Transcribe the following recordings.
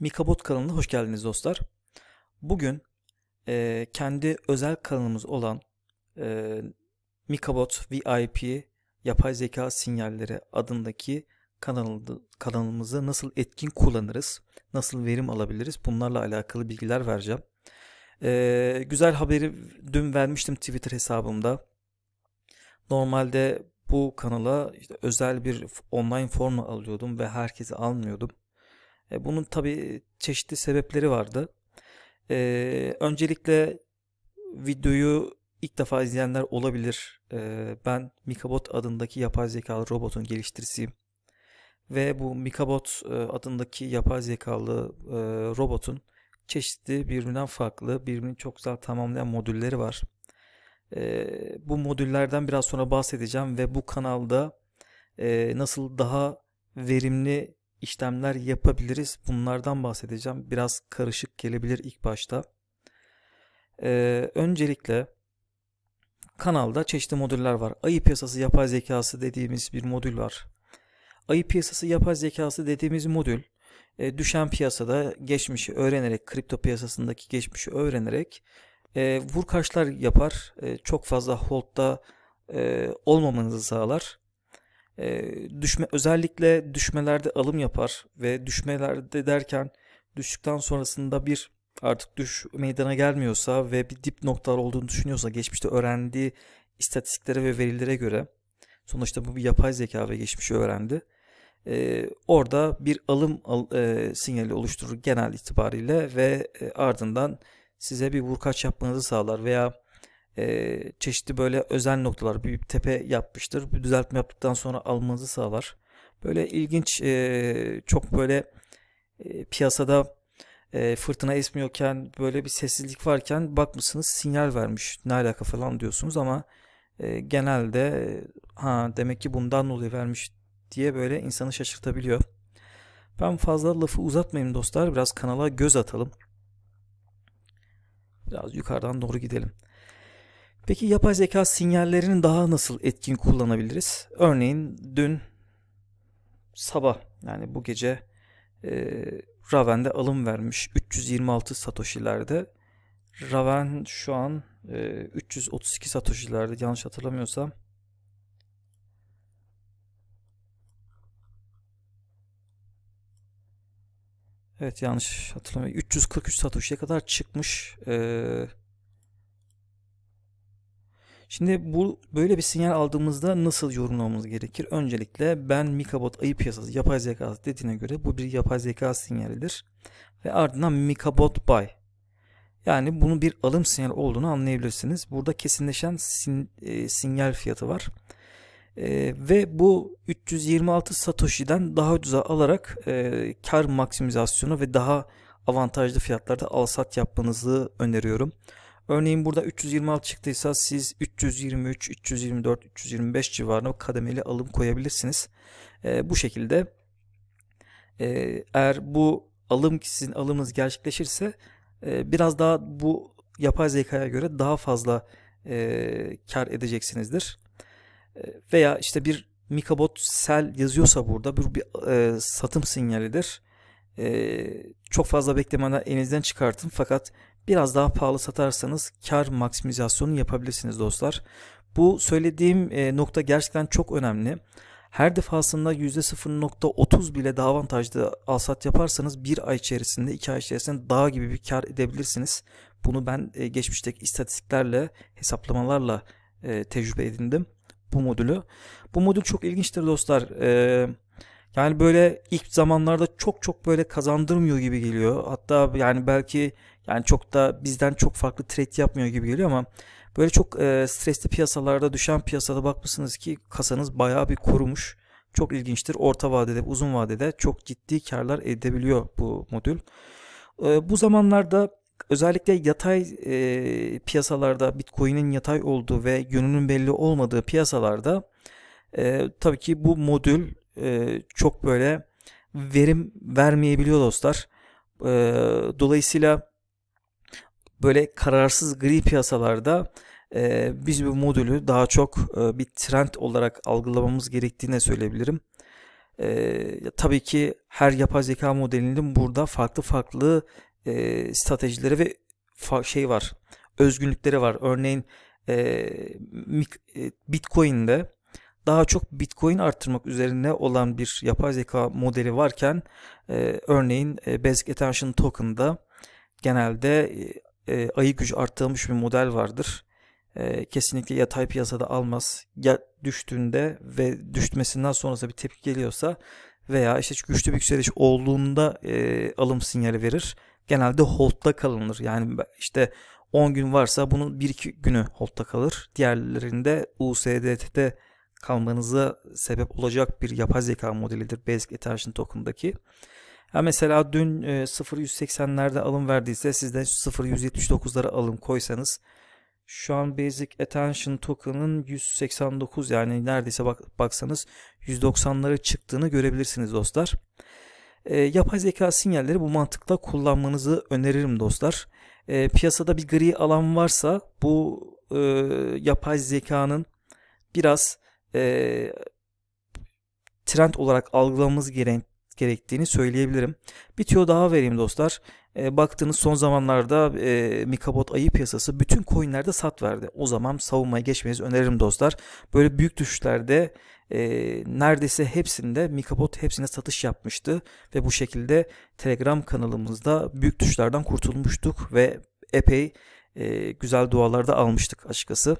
Mikabot kanalına hoş geldiniz dostlar. Bugün e, kendi özel kanalımız olan e, Mikabot VIP yapay zeka sinyalleri adındaki kanal, kanalımızı nasıl etkin kullanırız, nasıl verim alabiliriz bunlarla alakalı bilgiler vereceğim. E, güzel haberi dün vermiştim Twitter hesabımda. Normalde bu kanala işte özel bir online formu alıyordum ve herkesi almıyordum e, bunun tabi çeşitli sebepleri vardı. E, öncelikle videoyu ilk defa izleyenler olabilir. E, ben Mikabot adındaki yapay zekalı robotun geliştiricisiyim. Ve bu Mikabot e, adındaki yapay zekalı e, robotun çeşitli birbirinden farklı, birbirini çok güzel tamamlayan modülleri var. E, bu modüllerden biraz sonra bahsedeceğim ve bu kanalda e, nasıl daha verimli işlemler yapabiliriz. Bunlardan bahsedeceğim. Biraz karışık gelebilir ilk başta. Ee, öncelikle kanalda çeşitli modüller var. Ayı piyasası yapay zekası dediğimiz bir modül var. Ayı piyasası yapay zekası dediğimiz modül e, düşen piyasada geçmişi öğrenerek kripto piyasasındaki geçmişi öğrenerek e, vurkaçlar yapar. E, çok fazla hold'da e, olmamanızı sağlar e, düşme özellikle düşmelerde alım yapar ve düşmelerde derken düştükten sonrasında bir artık düş meydana gelmiyorsa ve bir dip noktalar olduğunu düşünüyorsa geçmişte öğrendiği istatistiklere ve verilere göre sonuçta bu bir yapay zeka ve geçmişi öğrendi. Ee, orada bir alım al, e, sinyali oluşturur genel itibariyle ve e, ardından size bir vurkaç yapmanızı sağlar veya e, çeşitli böyle özel noktalar bir tepe yapmıştır. Bir düzeltme yaptıktan sonra almanızı sağlar. Böyle ilginç e, çok böyle e, piyasada e, fırtına esmiyorken böyle bir sessizlik varken bakmışsınız sinyal vermiş ne alaka falan diyorsunuz ama e, genelde ha demek ki bundan dolayı vermiş diye böyle insanı şaşırtabiliyor. Ben fazla lafı uzatmayayım dostlar biraz kanala göz atalım. Biraz yukarıdan doğru gidelim. Peki yapay zeka sinyallerini daha nasıl etkin kullanabiliriz? Örneğin dün sabah yani bu gece e, Raven'de alım vermiş 326 satoshilerde. Raven şu an e, 332 satoshilerde yanlış hatırlamıyorsam. Evet yanlış hatırlamıyorum. 343 satoshiye kadar çıkmış. Ee, Şimdi bu böyle bir sinyal aldığımızda nasıl yorumlamamız gerekir? Öncelikle ben Mikabot ayı piyasası yapay zeka dediğine göre bu bir yapay zeka sinyalidir. Ve ardından Mikabot buy. Yani bunu bir alım sinyal olduğunu anlayabilirsiniz. Burada kesinleşen sin, e, sinyal fiyatı var. E, ve bu 326 Satoshi'den daha ucuza alarak e, kar maksimizasyonu ve daha avantajlı fiyatlarda al-sat yapmanızı öneriyorum. Örneğin burada 326 çıktıysa siz 323, 324, 325 civarına kademeli alım koyabilirsiniz. E, bu şekilde e, eğer bu alım sizin alımınız gerçekleşirse e, biraz daha bu yapay zekaya göre daha fazla e, kar edeceksinizdir. E, veya işte bir Mikabot sel yazıyorsa burada bu bir e, satım sinyalidir. E, çok fazla beklemeden elinizden çıkartın fakat biraz daha pahalı satarsanız kar maksimizasyonu yapabilirsiniz dostlar. Bu söylediğim e, nokta gerçekten çok önemli. Her defasında %0.30 bile daha avantajlı alsat yaparsanız bir ay içerisinde, iki ay içerisinde daha gibi bir kar edebilirsiniz. Bunu ben e, geçmişteki istatistiklerle, hesaplamalarla e, tecrübe edindim bu modülü. Bu modül çok ilginçtir dostlar. Yani böyle ilk zamanlarda çok çok böyle kazandırmıyor gibi geliyor. Hatta yani belki yani çok da bizden çok farklı trade yapmıyor gibi geliyor ama böyle çok e, stresli piyasalarda düşen piyasada bakmışsınız ki kasanız bayağı bir korumuş. Çok ilginçtir. Orta vadede, uzun vadede çok ciddi karlar edebiliyor bu modül. E, bu zamanlarda özellikle yatay e, piyasalarda Bitcoin'in yatay olduğu ve yönünün belli olmadığı piyasalarda e, tabii ki bu modül e, çok böyle verim vermeyebiliyor dostlar. E, dolayısıyla böyle kararsız gri piyasalarda e, biz bu modülü daha çok e, bir trend olarak algılamamız gerektiğine söyleyebilirim. E, tabii ki her yapay zeka modelinin burada farklı farklı e, stratejileri ve fa- şey var, özgünlükleri var. Örneğin e, e, Bitcoin'de daha çok Bitcoin arttırmak üzerine olan bir yapay zeka modeli varken e, örneğin e, Basic Attention Token'da genelde e, e, ayı gücü arttırılmış bir model vardır. E, kesinlikle yatay piyasada almaz. Ya düştüğünde ve düşmesinden sonrası bir tepki geliyorsa veya işte güçlü bir yükseliş olduğunda e, alım sinyali verir. Genelde hold'da kalınır. Yani işte 10 gün varsa bunun 1-2 günü hold'da kalır. Diğerlerinde USDT'de kalmanıza sebep olacak bir yapay zeka modelidir Basic Attention Token'daki. Ha mesela dün 0.180'lerde e, alım verdiyse siz de 0.179'lara alım koysanız şu an Basic Attention Token'ın 189 yani neredeyse bak, baksanız 190'lara çıktığını görebilirsiniz dostlar. E, yapay zeka sinyalleri bu mantıkla kullanmanızı öneririm dostlar. E, piyasada bir gri alan varsa bu e, yapay zekanın biraz e, trend olarak algılamamız gereken, gerektiğini söyleyebilirim. Bir tüyo daha vereyim dostlar. E, baktığınız son zamanlarda e, Mikabot ayı piyasası bütün coinlerde sat verdi. O zaman savunmaya geçmenizi öneririm dostlar. Böyle büyük düşüşlerde e, neredeyse hepsinde Mikabot hepsine satış yapmıştı. Ve bu şekilde Telegram kanalımızda büyük düşüşlerden kurtulmuştuk ve epey e, güzel dualarda almıştık açıkçası.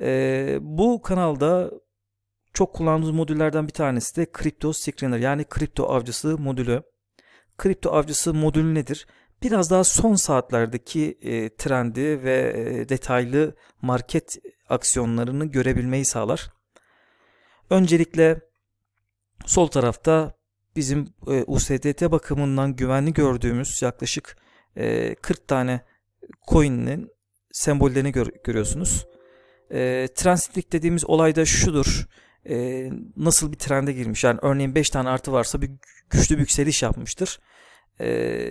E, bu kanalda çok kullandığımız modüllerden bir tanesi de Crypto Screener yani kripto avcısı modülü. Kripto avcısı modülü nedir? Biraz daha son saatlerdeki e, trendi ve e, detaylı market aksiyonlarını görebilmeyi sağlar. Öncelikle sol tarafta bizim e, USDT bakımından güvenli gördüğümüz yaklaşık e, 40 tane coin'in sembollerini gör, görüyorsunuz. E, transitlik dediğimiz olay da şudur e, nasıl bir trende girmiş. Yani örneğin 5 tane artı varsa bir güçlü bir yükseliş yapmıştır. E,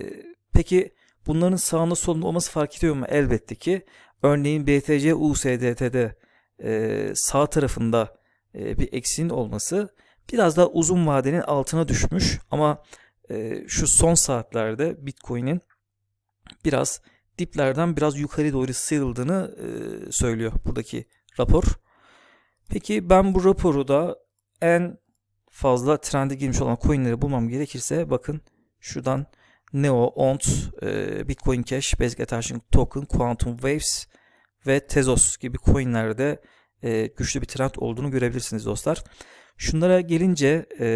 peki bunların sağında solunda olması fark ediyor mu? Elbette ki. Örneğin BTC USDT'de e, sağ tarafında e, bir eksiğin olması biraz daha uzun vadenin altına düşmüş ama e, şu son saatlerde Bitcoin'in biraz diplerden biraz yukarı doğru sıyrıldığını e, söylüyor buradaki rapor. Peki ben bu raporu da en fazla trende girmiş olan coinleri bulmam gerekirse bakın şuradan Neo, ONT, e, Bitcoin Cash, Basic Attention Token, Quantum Waves ve Tezos gibi coinlerde e, güçlü bir trend olduğunu görebilirsiniz dostlar. Şunlara gelince e,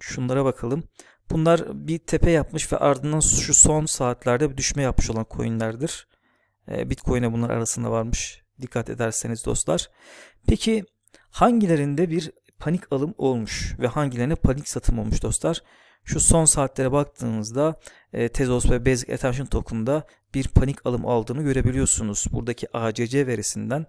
şunlara bakalım. Bunlar bir tepe yapmış ve ardından şu son saatlerde bir düşme yapmış olan coinlerdir. Bitcoin'e bunlar arasında varmış dikkat ederseniz dostlar. Peki hangilerinde bir panik alım olmuş ve hangilerine panik satım olmuş dostlar? Şu son saatlere baktığınızda e, Tezos ve Basic Attention Token'da bir panik alım aldığını görebiliyorsunuz. Buradaki ACC verisinden.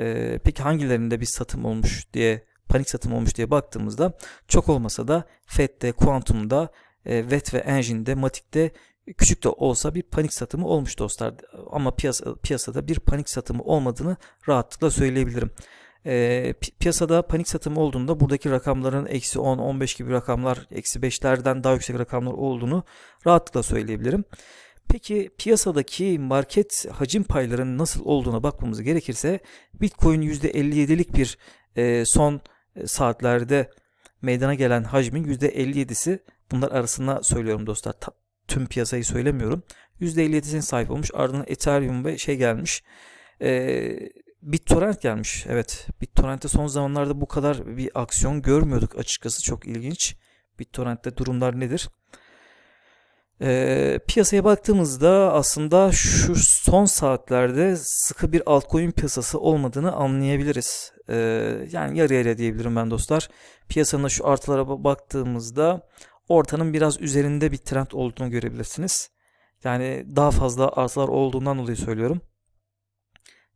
E, peki hangilerinde bir satım olmuş diye panik satım olmuş diye baktığımızda çok olmasa da FED'de, Quantum'da, e, VET ve Engine'de, Matik'te küçük de olsa bir panik satımı olmuş dostlar. Ama piyasa, piyasada bir panik satımı olmadığını rahatlıkla söyleyebilirim. E, piyasada panik satımı olduğunda buradaki rakamların eksi 10, 15 gibi rakamlar, eksi 5'lerden daha yüksek rakamlar olduğunu rahatlıkla söyleyebilirim. Peki piyasadaki market hacim paylarının nasıl olduğuna bakmamız gerekirse Bitcoin %57'lik bir e, son e, saatlerde meydana gelen hacmin %57'si bunlar arasında söylüyorum dostlar tüm piyasayı söylemiyorum. %57'sine sahip olmuş. Ardından Ethereum ve şey gelmiş. Ee, BitTorrent gelmiş. Evet. BitTorrent'te son zamanlarda bu kadar bir aksiyon görmüyorduk açıkçası. Çok ilginç. BitTorrent'te durumlar nedir? E, piyasaya baktığımızda aslında şu son saatlerde sıkı bir altcoin piyasası olmadığını anlayabiliriz. E, yani yarı yarıya diyebilirim ben dostlar. Piyasanın şu artılara baktığımızda ortanın biraz üzerinde bir trend olduğunu görebilirsiniz. Yani daha fazla arsalar olduğundan dolayı söylüyorum.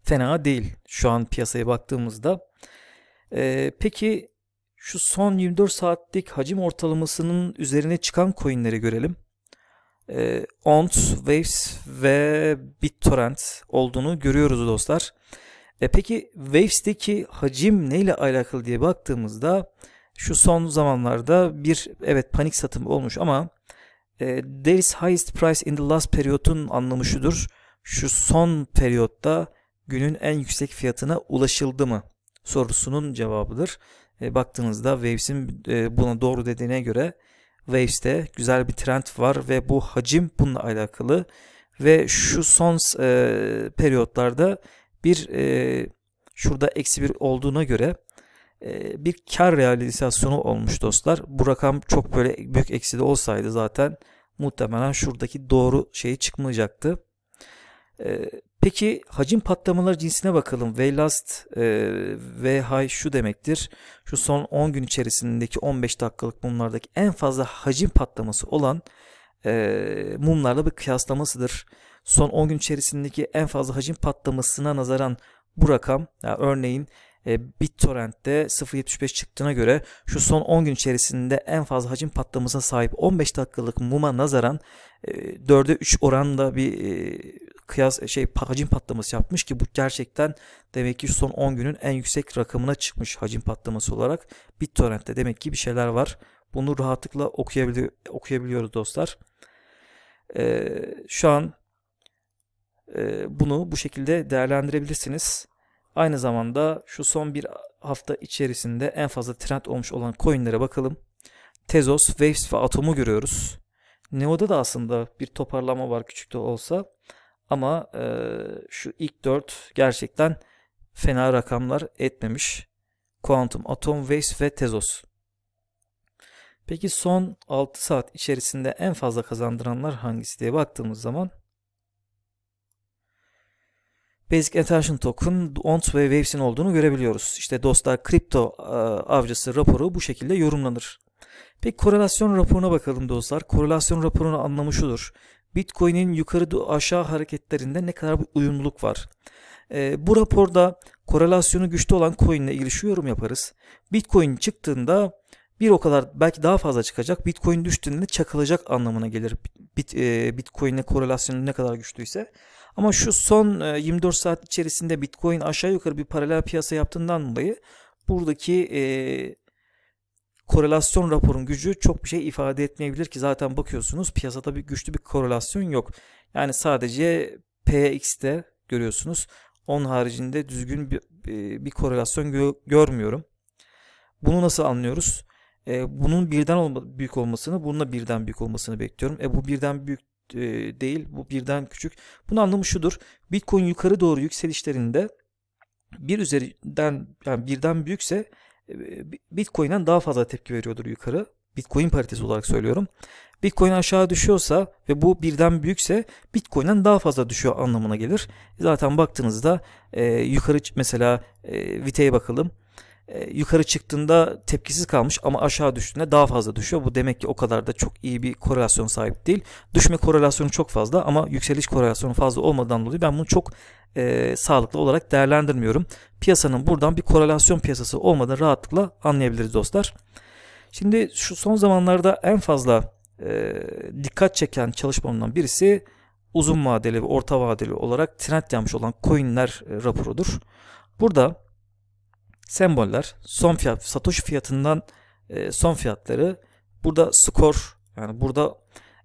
Fena değil şu an piyasaya baktığımızda. Ee, peki şu son 24 saatlik hacim ortalamasının üzerine çıkan coinleri görelim. Ee, ONT, Waves ve BitTorrent olduğunu görüyoruz dostlar. E peki Waves'teki hacim neyle alakalı diye baktığımızda şu son zamanlarda bir evet panik satım olmuş ama e, there is highest price in the last period'un anlamı şudur. Şu son periyotta günün en yüksek fiyatına ulaşıldı mı? sorusunun cevabıdır. E, baktığınızda Waves'in e, buna doğru dediğine göre Waves'te güzel bir trend var ve bu hacim bununla alakalı ve şu son e, periyotlarda bir e, şurada eksi bir olduğuna göre ee, bir kar realizasyonu olmuş dostlar. Bu rakam çok böyle büyük eksili olsaydı zaten muhtemelen şuradaki doğru şey çıkmayacaktı. Ee, peki hacim patlamaları cinsine bakalım. Way last ve high şu demektir. Şu son 10 gün içerisindeki 15 dakikalık mumlardaki en fazla hacim patlaması olan e, mumlarla bir kıyaslamasıdır. Son 10 gün içerisindeki en fazla hacim patlamasına nazaran bu rakam yani örneğin e, BitTorrent'te 0.75 çıktığına göre şu son 10 gün içerisinde en fazla hacim patlamasına sahip 15 dakikalık muma nazaran e, 4'e 3 oranla bir e, kıyas e, şey hacim patlaması yapmış ki bu gerçekten demek ki son 10 günün en yüksek rakamına çıkmış hacim patlaması olarak BitTorrent'te demek ki bir şeyler var. Bunu rahatlıkla okuyabili okuyabiliyoruz dostlar. Ee, şu an e, bunu bu şekilde değerlendirebilirsiniz. Aynı zamanda şu son bir hafta içerisinde en fazla trend olmuş olan coinlere bakalım. Tezos, Waves ve Atom'u görüyoruz. Neo'da da aslında bir toparlama var küçük de olsa. Ama e, şu ilk 4 gerçekten fena rakamlar etmemiş. Quantum, Atom, Waves ve Tezos. Peki son 6 saat içerisinde en fazla kazandıranlar hangisi diye baktığımız zaman Basic Attention Token, ONT ve Waves'in olduğunu görebiliyoruz. İşte dostlar kripto e, avcısı raporu bu şekilde yorumlanır. Peki korelasyon raporuna bakalım dostlar. Korelasyon raporunu anlamı şudur. Bitcoin'in yukarı aşağı hareketlerinde ne kadar bir uyumluluk var. E, bu raporda korelasyonu güçlü olan coin ile ilgili şu yorum yaparız. Bitcoin çıktığında bir o kadar belki daha fazla çıkacak. Bitcoin düştüğünde çakılacak anlamına gelir. Bit, e, Bitcoin ile korelasyonu ne kadar güçlüyse. Ama şu son 24 e, saat içerisinde Bitcoin aşağı yukarı bir paralel piyasa yaptığından dolayı buradaki e, korelasyon raporun gücü çok bir şey ifade etmeyebilir ki zaten bakıyorsunuz piyasada bir güçlü bir korelasyon yok. Yani sadece PX'te görüyorsunuz. Onun haricinde düzgün bir, e, bir korelasyon gö görmüyorum. Bunu nasıl anlıyoruz? E, bunun birden olma, büyük olmasını, bununla birden büyük olmasını bekliyorum. E bu birden büyük e, değil bu birden küçük. Bunun anlamı şudur. Bitcoin yukarı doğru yükselişlerinde bir üzerinden yani birden büyükse e, Bitcoin'den daha fazla tepki veriyordur yukarı. Bitcoin paritesi olarak söylüyorum. Bitcoin aşağı düşüyorsa ve bu birden büyükse Bitcoin'den daha fazla düşüyor anlamına gelir. Zaten baktığınızda e, yukarı mesela e, Vite'ye bakalım. E, yukarı çıktığında tepkisiz kalmış ama aşağı düştüğünde daha fazla düşüyor. Bu demek ki o kadar da çok iyi bir korelasyon sahip değil. Düşme korelasyonu çok fazla ama yükseliş korelasyonu fazla olmadan dolayı ben bunu çok e, sağlıklı olarak değerlendirmiyorum. Piyasanın buradan bir korelasyon piyasası olmadan rahatlıkla anlayabiliriz dostlar. Şimdi şu son zamanlarda en fazla e, dikkat çeken çalışmamdan birisi uzun vadeli ve orta vadeli olarak trend yapmış olan coinler e, raporudur. Burada semboller son fiyat satış fiyatından e, son fiyatları burada skor yani burada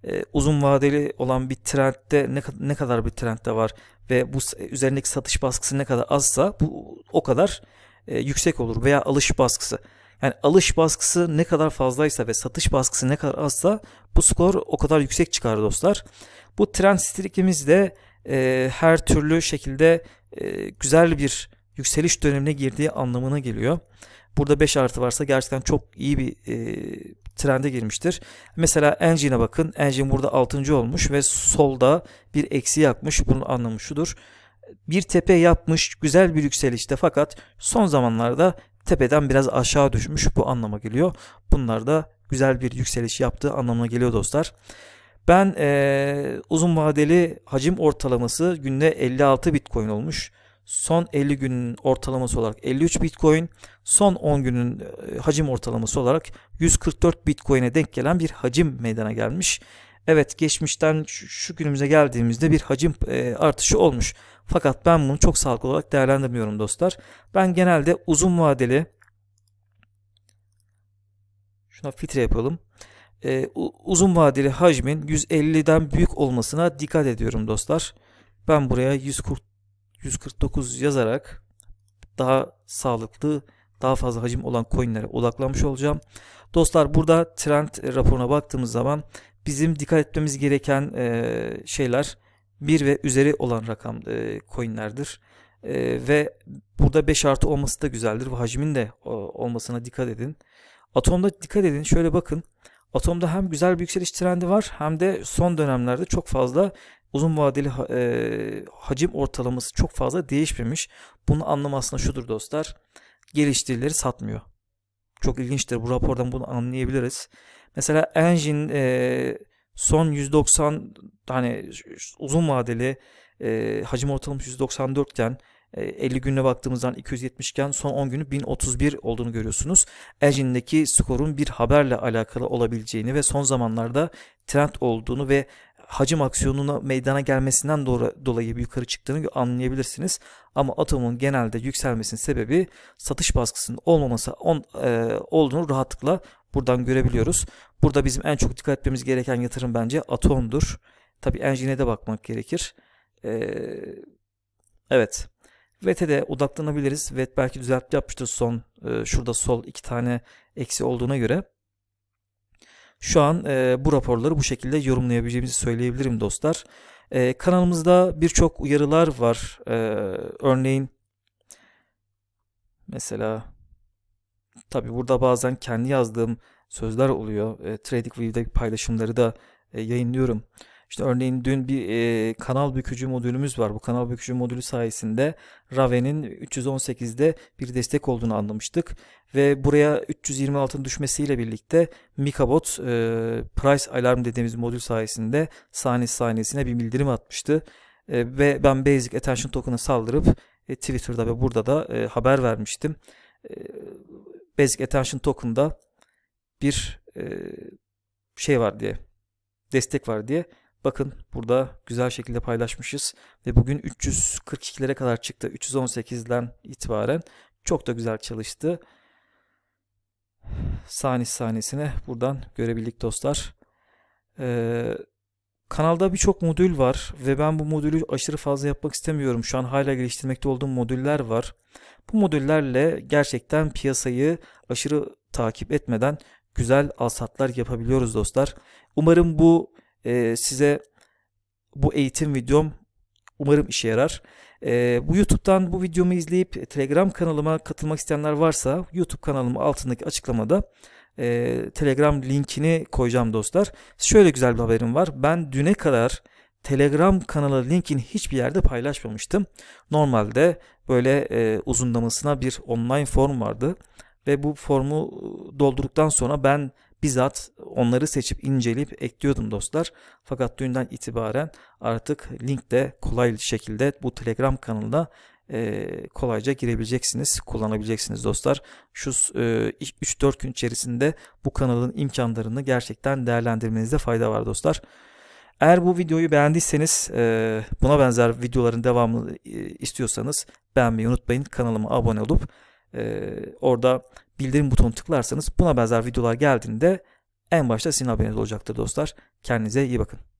e, uzun vadeli olan bir trendde ne, ne kadar bir trendde var ve bu üzerindeki satış baskısı ne kadar azsa bu o kadar e, yüksek olur veya alış baskısı. Yani alış baskısı ne kadar fazlaysa ve satış baskısı ne kadar azsa bu skor o kadar yüksek çıkar dostlar. Bu trend strikimiz de e, her türlü şekilde e, güzel bir yükseliş dönemine girdiği anlamına geliyor. Burada 5 artı varsa gerçekten çok iyi bir e, trende girmiştir. Mesela Engine'e bakın. Engine burada 6. olmuş ve solda bir eksi yapmış, Bunun anlamı şudur. Bir tepe yapmış güzel bir yükselişte fakat son zamanlarda tepeden biraz aşağı düşmüş bu anlama geliyor. Bunlar da güzel bir yükseliş yaptığı anlamına geliyor dostlar. Ben e, uzun vadeli hacim ortalaması günde 56 bitcoin olmuş son 50 günün ortalaması olarak 53 Bitcoin, son 10 günün e, hacim ortalaması olarak 144 Bitcoin'e denk gelen bir hacim meydana gelmiş. Evet geçmişten şu günümüze geldiğimizde bir hacim e, artışı olmuş. Fakat ben bunu çok sağlıklı olarak değerlendirmiyorum dostlar. Ben genelde uzun vadeli şuna filtre yapalım. Ee, uzun vadeli hacmin 150'den büyük olmasına dikkat ediyorum dostlar. Ben buraya 140 149 yazarak daha sağlıklı daha fazla hacim olan coinlere odaklanmış olacağım. Dostlar burada trend e, raporuna baktığımız zaman bizim dikkat etmemiz gereken e, şeyler 1 ve üzeri olan rakam e, coinlerdir. Ve burada 5 artı olması da güzeldir ve hacmin de olmasına dikkat edin. Atomda dikkat edin şöyle bakın. Atomda hem güzel bir yükseliş trendi var hem de son dönemlerde çok fazla uzun vadeli e, hacim ortalaması çok fazla değişmemiş. Bunu anlamasına şudur dostlar. Geliştirileri satmıyor. Çok ilginçtir. Bu rapordan bunu anlayabiliriz. Mesela Engine e, son 190 hani uzun vadeli e, hacim ortalaması 194 iken 50 e, güne baktığımızdan 270 iken son 10 günü 1031 olduğunu görüyorsunuz. Elgin'deki skorun bir haberle alakalı olabileceğini ve son zamanlarda trend olduğunu ve hacim aksiyonuna meydana gelmesinden doğru, dolayı yukarı çıktığını anlayabilirsiniz. Ama atomun genelde yükselmesinin sebebi satış baskısının olmaması on, e, olduğunu rahatlıkla buradan görebiliyoruz. Burada bizim en çok dikkat etmemiz gereken yatırım bence atomdur. Tabi enjine de bakmak gerekir. E, evet. VT'de odaklanabiliriz. VT belki düzeltme yapmıştır son e, şurada sol iki tane eksi olduğuna göre. Şu an e, bu raporları bu şekilde yorumlayabileceğimizi söyleyebilirim dostlar. E, kanalımızda birçok uyarılar var. E, örneğin mesela tabi burada bazen kendi yazdığım sözler oluyor. E, TradingView'daki paylaşımları da e, yayınlıyorum. İşte örneğin dün bir e, kanal bükücü modülümüz var. Bu kanal bükücü modülü sayesinde Raven'in 318'de bir destek olduğunu anlamıştık. Ve buraya 326'ın düşmesiyle birlikte Mikabot e, Price Alarm dediğimiz modül sayesinde sahne saniyesine bir bildirim atmıştı. E, ve ben Basic Attention Token'a saldırıp e, Twitter'da ve burada da e, haber vermiştim. E, Basic Attention Token'da bir e, şey var diye destek var diye Bakın burada güzel şekilde paylaşmışız ve bugün 342'lere kadar çıktı. 318'den itibaren çok da güzel çalıştı. Sanis sahnesine buradan görebildik dostlar. Ee, kanalda birçok modül var ve ben bu modülü aşırı fazla yapmak istemiyorum. Şu an hala geliştirmekte olduğum modüller var. Bu modüllerle gerçekten piyasayı aşırı takip etmeden güzel alsatlar yapabiliyoruz dostlar. Umarım bu e, size bu eğitim videom umarım işe yarar. E, bu YouTube'dan bu videomu izleyip e, Telegram kanalıma katılmak isteyenler varsa YouTube kanalımın altındaki açıklamada e, Telegram linkini koyacağım dostlar. Şöyle güzel bir haberim var. Ben düne kadar Telegram kanalı linkini hiçbir yerde paylaşmamıştım. Normalde böyle e, uzunlamasına bir online form vardı ve bu formu e, doldurduktan sonra ben bizzat onları seçip inceleyip ekliyordum dostlar. Fakat düğünden itibaren artık link de kolay şekilde bu Telegram kanalına e, kolayca girebileceksiniz, kullanabileceksiniz dostlar. Şu e, 3-4 gün içerisinde bu kanalın imkanlarını gerçekten değerlendirmenizde fayda var dostlar. Eğer bu videoyu beğendiyseniz buna benzer videoların devamını istiyorsanız beğenmeyi unutmayın. Kanalıma abone olup orada bildirim butonu tıklarsanız buna benzer videolar geldiğinde en başta sizin haberiniz olacaktır dostlar. Kendinize iyi bakın.